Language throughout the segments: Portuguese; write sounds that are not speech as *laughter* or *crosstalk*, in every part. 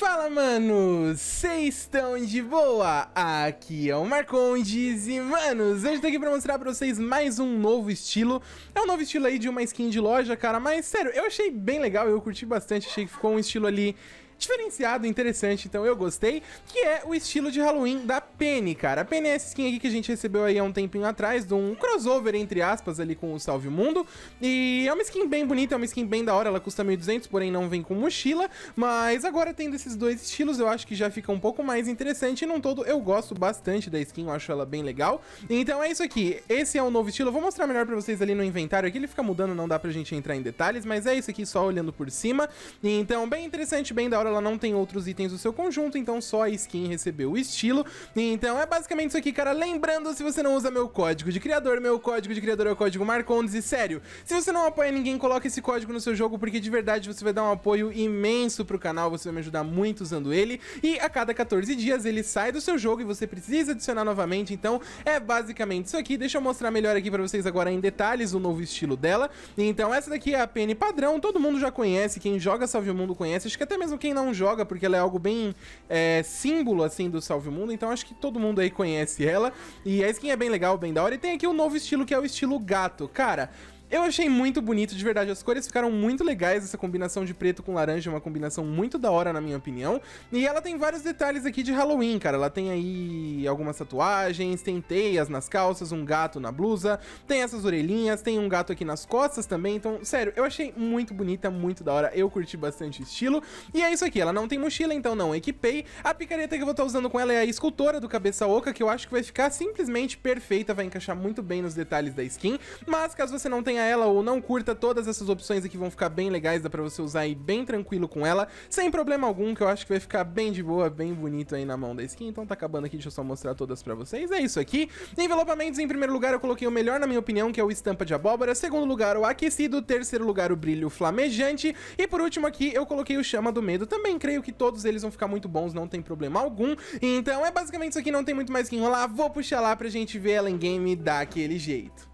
Fala, mano! Vocês estão de boa? Aqui é o Marcondes e, manos, hoje tô aqui pra mostrar pra vocês mais um novo estilo. É um novo estilo aí de uma skin de loja, cara, mas, sério, eu achei bem legal, eu curti bastante, achei que ficou um estilo ali diferenciado, interessante, então eu gostei, que é o estilo de Halloween da Penny, cara. A Penny é essa skin aqui que a gente recebeu aí há um tempinho atrás, de um crossover, entre aspas, ali com o Salve o Mundo, e é uma skin bem bonita, é uma skin bem da hora, ela custa 1.200, porém não vem com mochila, mas agora tendo esses dois estilos, eu acho que já fica um pouco mais interessante, e num todo eu gosto bastante da skin, eu acho ela bem legal. Então é isso aqui, esse é o novo estilo, eu vou mostrar melhor pra vocês ali no inventário, aqui ele fica mudando, não dá pra gente entrar em detalhes, mas é isso aqui, só olhando por cima. Então, bem interessante, bem da hora, ela não tem outros itens do seu conjunto, então só a skin recebeu o estilo. Então é basicamente isso aqui, cara. Lembrando, se você não usa meu código de criador, meu código de criador é o código Marcondes. E sério, se você não apoia ninguém, coloca esse código no seu jogo, porque de verdade você vai dar um apoio imenso pro canal, você vai me ajudar muito usando ele. E a cada 14 dias ele sai do seu jogo e você precisa adicionar novamente, então é basicamente isso aqui. Deixa eu mostrar melhor aqui pra vocês agora em detalhes o novo estilo dela. Então essa daqui é a PN padrão, todo mundo já conhece, quem joga Salve o Mundo conhece, acho que até mesmo quem não não joga, porque ela é algo bem é, símbolo, assim, do Salve o Mundo, então acho que todo mundo aí conhece ela. E a skin é bem legal, bem da hora. E tem aqui o um novo estilo, que é o estilo gato. Cara, eu achei muito bonito, de verdade, as cores ficaram muito legais, essa combinação de preto com laranja é uma combinação muito da hora, na minha opinião. E ela tem vários detalhes aqui de Halloween, cara. Ela tem aí algumas tatuagens, tem teias nas calças, um gato na blusa, tem essas orelhinhas, tem um gato aqui nas costas também. Então, sério, eu achei muito bonita, muito da hora, eu curti bastante o estilo. E é isso aqui, ela não tem mochila, então não equipei. A picareta que eu vou estar tá usando com ela é a escultora do Cabeça Oca, que eu acho que vai ficar simplesmente perfeita, vai encaixar muito bem nos detalhes da skin. Mas caso você não tenha tenha ela ou não curta, todas essas opções aqui vão ficar bem legais, dá pra você usar aí bem tranquilo com ela, sem problema algum, que eu acho que vai ficar bem de boa, bem bonito aí na mão da skin. Então tá acabando aqui, deixa eu só mostrar todas pra vocês. É isso aqui. Envelopamentos, em primeiro lugar, eu coloquei o melhor, na minha opinião, que é o estampa de abóbora. Segundo lugar, o aquecido. Terceiro lugar, o brilho flamejante. E por último aqui, eu coloquei o chama do medo. Também creio que todos eles vão ficar muito bons, não tem problema algum. Então é basicamente isso aqui, não tem muito mais que enrolar. Vou puxar lá pra gente ver ela em game daquele jeito.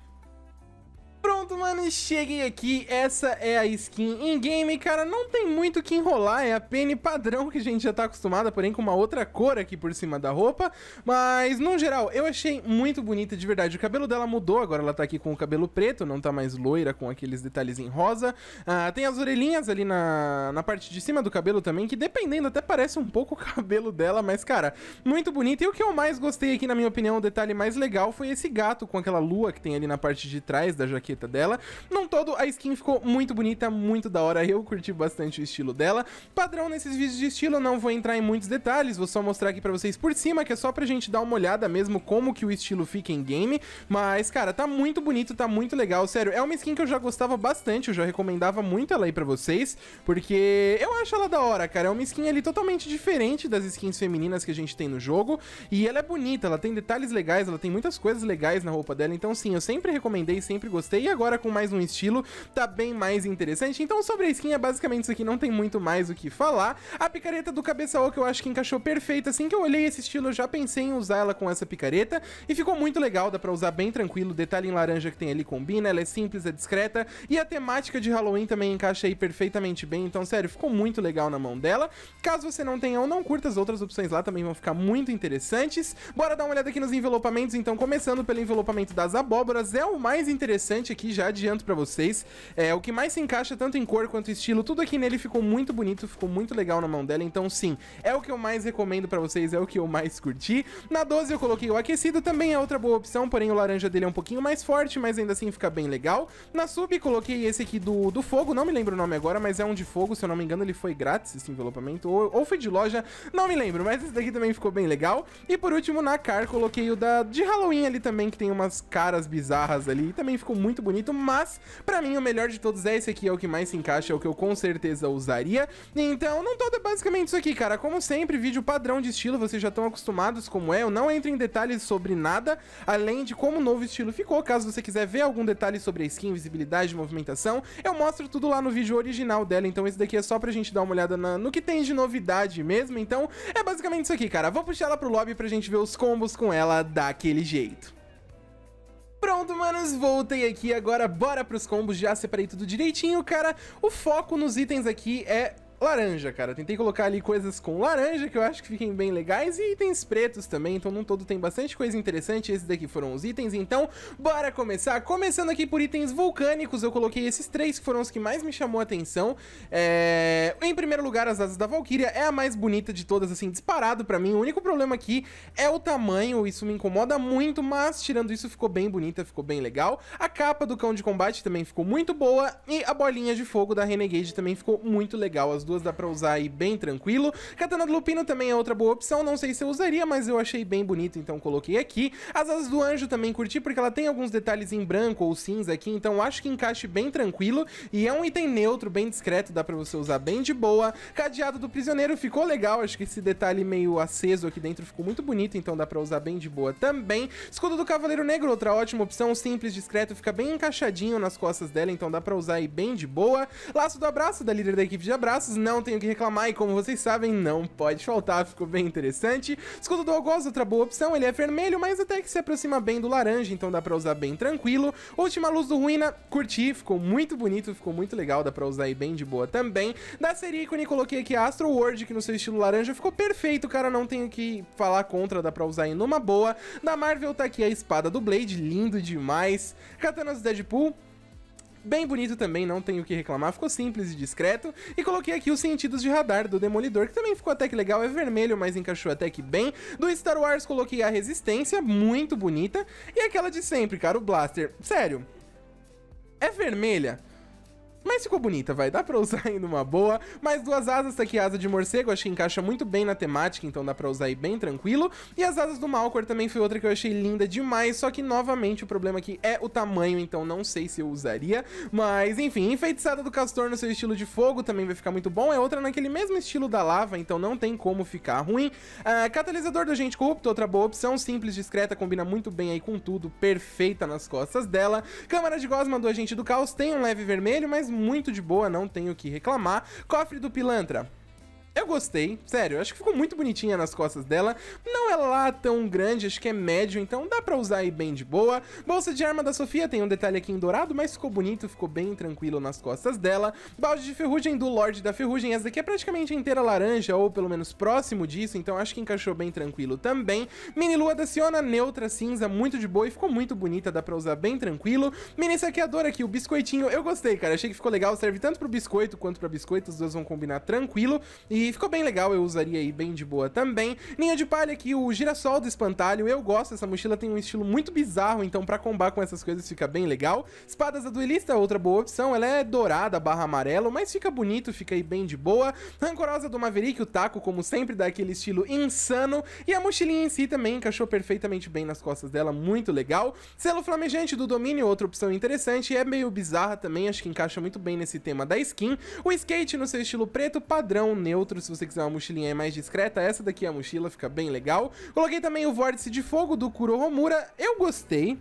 Pronto, mano, cheguei aqui, essa é a skin in-game, cara, não tem muito o que enrolar, é a pene padrão que a gente já tá acostumada, porém com uma outra cor aqui por cima da roupa, mas no geral, eu achei muito bonita de verdade, o cabelo dela mudou, agora ela tá aqui com o cabelo preto, não tá mais loira com aqueles detalhes em rosa, ah, tem as orelhinhas ali na, na parte de cima do cabelo também, que dependendo até parece um pouco o cabelo dela, mas cara, muito bonita, e o que eu mais gostei aqui, na minha opinião, o detalhe mais legal foi esse gato com aquela lua que tem ali na parte de trás da jaqueta jaqueta dela. Não todo, a skin ficou muito bonita, muito da hora, eu curti bastante o estilo dela. Padrão nesses vídeos de estilo, não vou entrar em muitos detalhes, vou só mostrar aqui pra vocês por cima, que é só pra gente dar uma olhada mesmo como que o estilo fica em game. Mas, cara, tá muito bonito, tá muito legal, sério. É uma skin que eu já gostava bastante, eu já recomendava muito ela aí pra vocês, porque eu acho ela da hora, cara. É uma skin ali totalmente diferente das skins femininas que a gente tem no jogo, e ela é bonita, ela tem detalhes legais, ela tem muitas coisas legais na roupa dela, então sim, eu sempre recomendei, sempre gostei, e agora com mais um estilo, tá bem mais interessante. Então sobre a skin é basicamente isso aqui, não tem muito mais o que falar. A picareta do cabeça oca eu acho que encaixou perfeita, assim que eu olhei esse estilo eu já pensei em usar ela com essa picareta e ficou muito legal, dá pra usar bem tranquilo, o detalhe em laranja que tem ali combina, ela é simples, é discreta e a temática de Halloween também encaixa aí perfeitamente bem, então sério, ficou muito legal na mão dela. Caso você não tenha ou não curta as outras opções lá, também vão ficar muito interessantes. Bora dar uma olhada aqui nos envelopamentos, então começando pelo envelopamento das abóboras, é o mais interessante bastante aqui, já adianto para vocês. É, o que mais se encaixa tanto em cor quanto estilo, tudo aqui nele ficou muito bonito, ficou muito legal na mão dela, então sim, é o que eu mais recomendo para vocês, é o que eu mais curti. Na 12 eu coloquei o aquecido, também é outra boa opção, porém o laranja dele é um pouquinho mais forte, mas ainda assim fica bem legal. Na sub coloquei esse aqui do, do fogo, não me lembro o nome agora, mas é um de fogo, se eu não me engano ele foi grátis esse envelopamento, ou, ou foi de loja, não me lembro, mas esse daqui também ficou bem legal. E por último na car coloquei o da de Halloween ali também, que tem umas caras bizarras ali, e também ficou muito muito bonito, mas pra mim o melhor de todos é esse aqui, é o que mais se encaixa, é o que eu com certeza usaria. Então, não todo é basicamente isso aqui, cara. Como sempre, vídeo padrão de estilo, vocês já estão acostumados como é, eu não entro em detalhes sobre nada, além de como o novo estilo ficou. Caso você quiser ver algum detalhe sobre a skin, visibilidade, movimentação, eu mostro tudo lá no vídeo original dela, então esse daqui é só pra gente dar uma olhada na, no que tem de novidade mesmo, então é basicamente isso aqui, cara. Vou puxar ela pro lobby pra gente ver os combos com ela daquele jeito pronto, manos, voltei aqui agora, bora pros combos, já separei tudo direitinho, cara. O foco nos itens aqui é laranja, cara. tentei colocar ali coisas com laranja, que eu acho que fiquem bem legais, e itens pretos também, então num todo tem bastante coisa interessante. Esses daqui foram os itens, então bora começar. Começando aqui por itens vulcânicos, eu coloquei esses três que foram os que mais me chamou a atenção. É... Em primeiro lugar, as asas da Valkyria é a mais bonita de todas, assim, disparado pra mim. O único problema aqui é o tamanho, isso me incomoda muito, mas tirando isso ficou bem bonita, ficou bem legal. A capa do cão de combate também ficou muito boa, e a bolinha de fogo da Renegade também ficou muito legal, as duas dá pra usar aí bem tranquilo. Katana do Lupino também é outra boa opção, não sei se eu usaria, mas eu achei bem bonito, então coloquei aqui. As asas do anjo também curti, porque ela tem alguns detalhes em branco ou cinza aqui, então acho que encaixe bem tranquilo. E é um item neutro, bem discreto, dá pra você usar bem de boa. Cadeado do prisioneiro ficou legal, acho que esse detalhe meio aceso aqui dentro ficou muito bonito, então dá pra usar bem de boa também. Escudo do Cavaleiro Negro, outra ótima opção, simples, discreto, fica bem encaixadinho nas costas dela, então dá pra usar aí bem de boa. Laço do Abraço, da líder da equipe de abraços, não tenho que reclamar e como vocês sabem, não pode faltar, ficou bem interessante. Escudo do Algoz, outra boa opção, ele é vermelho, mas até que se aproxima bem do laranja, então dá pra usar bem tranquilo. Última Luz do Ruína, curti, ficou muito bonito, ficou muito legal, dá pra usar aí bem de boa também. Da Serícone, coloquei aqui Astro World, que no seu estilo laranja ficou perfeito, cara, não tenho que falar contra, dá pra usar aí numa boa. Da Marvel tá aqui a Espada do Blade, lindo demais. Katanas do Deadpool, Bem bonito também, não tenho o que reclamar, ficou simples e discreto. E coloquei aqui os sentidos de radar do Demolidor, que também ficou até que legal, é vermelho, mas encaixou até que bem. Do Star Wars coloquei a resistência, muito bonita. E aquela de sempre, cara, o Blaster. Sério, é vermelha? Mas ficou bonita, vai. Dá pra usar *laughs* ainda uma boa. Mais duas asas, tá aqui a asa de morcego, acho que encaixa muito bem na temática, então dá pra usar aí bem tranquilo. E as asas do Malcor também foi outra que eu achei linda demais, só que novamente o problema aqui é o tamanho, então não sei se eu usaria. Mas enfim, enfeitiçada do castor no seu estilo de fogo também vai ficar muito bom. É outra naquele mesmo estilo da lava, então não tem como ficar ruim. Uh, catalisador do agente corrupto, outra boa opção, simples, discreta, combina muito bem aí com tudo, perfeita nas costas dela. Câmara de gosma do agente do caos tem um leve vermelho, mas muito de boa, não tenho o que reclamar. Cofre do Pilantra. Eu gostei, sério, acho que ficou muito bonitinha nas costas dela. Não é lá tão grande, acho que é médio, então dá pra usar aí bem de boa. Bolsa de arma da Sofia tem um detalhe aqui em dourado, mas ficou bonito, ficou bem tranquilo nas costas dela. Balde de ferrugem do Lorde da Ferrugem, essa daqui é praticamente inteira laranja, ou pelo menos próximo disso, então acho que encaixou bem tranquilo também. Mini lua da Siona, neutra, cinza, muito de boa e ficou muito bonita, dá pra usar bem tranquilo. Mini saqueador aqui, o biscoitinho, eu gostei, cara, achei que ficou legal, serve tanto pro biscoito quanto pra biscoito, os dois vão combinar tranquilo. E ficou bem legal, eu usaria aí bem de boa também. Linha de palha aqui, o girassol do espantalho, eu gosto, essa mochila tem um estilo muito bizarro, então pra combar com essas coisas fica bem legal. Espadas da duelista é outra boa opção, ela é dourada barra amarelo, mas fica bonito, fica aí bem de boa. Rancorosa do Maverick, o taco, como sempre, dá aquele estilo insano. E a mochilinha em si também encaixou perfeitamente bem nas costas dela, muito legal. Selo flamejante do domínio, outra opção interessante, é meio bizarra também, acho que encaixa muito bem nesse tema da skin. O skate no seu estilo preto, padrão, neutro, se você quiser uma mochilinha mais discreta, essa daqui é a mochila, fica bem legal. Coloquei também o vórtice de fogo do Kuro Homura, eu gostei.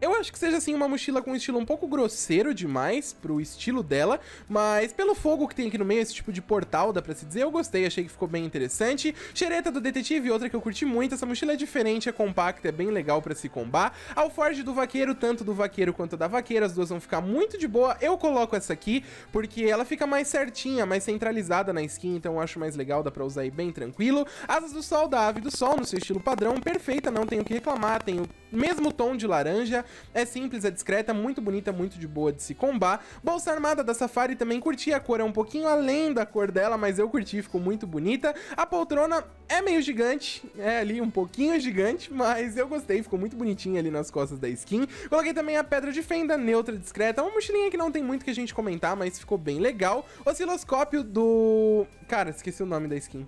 Eu acho que seja assim uma mochila com um estilo um pouco grosseiro demais pro estilo dela, mas pelo fogo que tem aqui no meio, esse tipo de portal, dá pra se dizer, eu gostei, achei que ficou bem interessante. Xereta do detetive, outra que eu curti muito, essa mochila é diferente, é compacta, é bem legal pra se combar. Alforge do vaqueiro, tanto do vaqueiro quanto da vaqueira, as duas vão ficar muito de boa. Eu coloco essa aqui porque ela fica mais certinha, mais centralizada na skin, então eu acho mais legal, dá pra usar aí bem tranquilo. Asas do sol, da ave do sol, no seu estilo padrão, perfeita, não tenho o que reclamar, tenho mesmo tom de laranja, é simples, é discreta, muito bonita, muito de boa de se combar. Bolsa armada da Safari também curti, a cor é um pouquinho além da cor dela, mas eu curti, ficou muito bonita. A poltrona é meio gigante, é ali um pouquinho gigante, mas eu gostei, ficou muito bonitinha ali nas costas da skin. Coloquei também a pedra de fenda, neutra, discreta, uma mochilinha que não tem muito que a gente comentar, mas ficou bem legal. Osciloscópio do... cara, esqueci o nome da skin.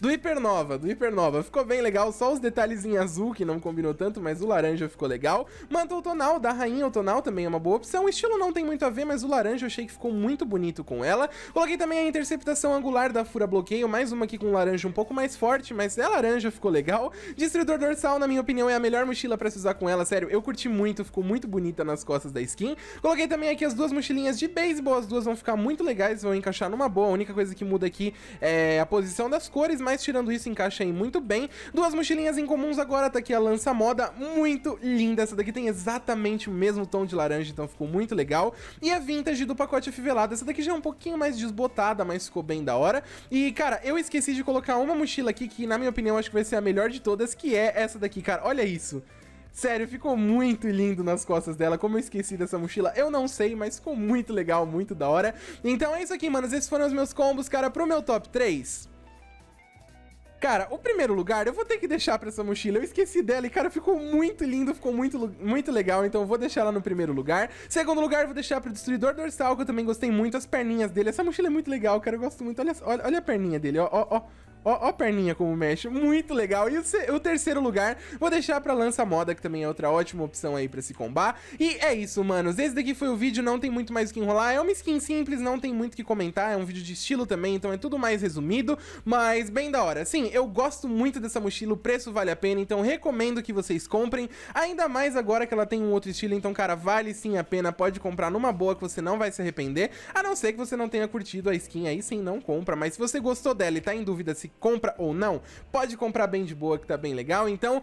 Do Hipernova, do Hipernova. Ficou bem legal, só os detalhes em azul que não combinou tanto, mas o laranja ficou legal. Manto outonal, da rainha outonal também é uma boa opção. O estilo não tem muito a ver, mas o laranja eu achei que ficou muito bonito com ela. Coloquei também a interceptação angular da fura bloqueio, mais uma aqui com laranja um pouco mais forte, mas é laranja, ficou legal. Destruidor dorsal, na minha opinião, é a melhor mochila pra se usar com ela, sério, eu curti muito, ficou muito bonita nas costas da skin. Coloquei também aqui as duas mochilinhas de beisebol, as duas vão ficar muito legais, vão encaixar numa boa. A única coisa que muda aqui é a posição das cores, mas mas tirando isso, encaixa aí muito bem. Duas mochilinhas em comuns agora, tá aqui a lança moda, muito linda. Essa daqui tem exatamente o mesmo tom de laranja, então ficou muito legal. E a vintage do pacote afivelado. essa daqui já é um pouquinho mais desbotada, mas ficou bem da hora. E, cara, eu esqueci de colocar uma mochila aqui, que na minha opinião acho que vai ser a melhor de todas, que é essa daqui, cara. Olha isso. Sério, ficou muito lindo nas costas dela. Como eu esqueci dessa mochila, eu não sei, mas ficou muito legal, muito da hora. Então é isso aqui, manos. Esses foram os meus combos, cara, pro meu top 3. Cara, o primeiro lugar eu vou ter que deixar pra essa mochila. Eu esqueci dela e, cara, ficou muito lindo, ficou muito, muito legal. Então eu vou deixar ela no primeiro lugar. Segundo lugar, eu vou deixar pro Destruidor Dorsal, que eu também gostei muito. As perninhas dele. Essa mochila é muito legal, cara. Eu gosto muito. Olha, olha, olha a perninha dele, ó, ó, ó. Ó, ó a perninha como mexe, muito legal. E o, o terceiro lugar, vou deixar pra Lança Moda, que também é outra ótima opção aí pra se combar. E é isso, manos. Esse daqui foi o vídeo, não tem muito mais o que enrolar. É uma skin simples, não tem muito o que comentar, é um vídeo de estilo também, então é tudo mais resumido, mas bem da hora. Sim, eu gosto muito dessa mochila, o preço vale a pena, então recomendo que vocês comprem. Ainda mais agora que ela tem um outro estilo, então, cara, vale sim a pena, pode comprar numa boa que você não vai se arrepender, a não ser que você não tenha curtido a skin, aí sim, não compra. Mas se você gostou dela e tá em dúvida se compra ou não. Pode comprar bem de boa que tá bem legal, então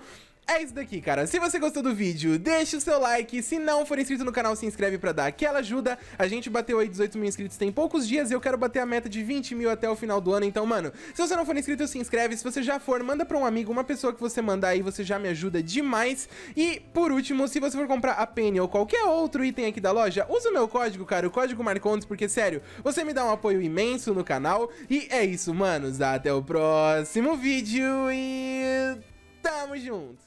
é isso daqui, cara. Se você gostou do vídeo, deixa o seu like. Se não for inscrito no canal, se inscreve pra dar aquela ajuda. A gente bateu aí 18 mil inscritos tem poucos dias e eu quero bater a meta de 20 mil até o final do ano. Então, mano, se você não for inscrito, se inscreve. Se você já for, manda pra um amigo, uma pessoa que você mandar aí, você já me ajuda demais. E, por último, se você for comprar a Penny ou qualquer outro item aqui da loja, usa o meu código, cara, o código Marcondes, porque, sério, você me dá um apoio imenso no canal. E é isso, manos. Até o próximo vídeo e... Tamo junto!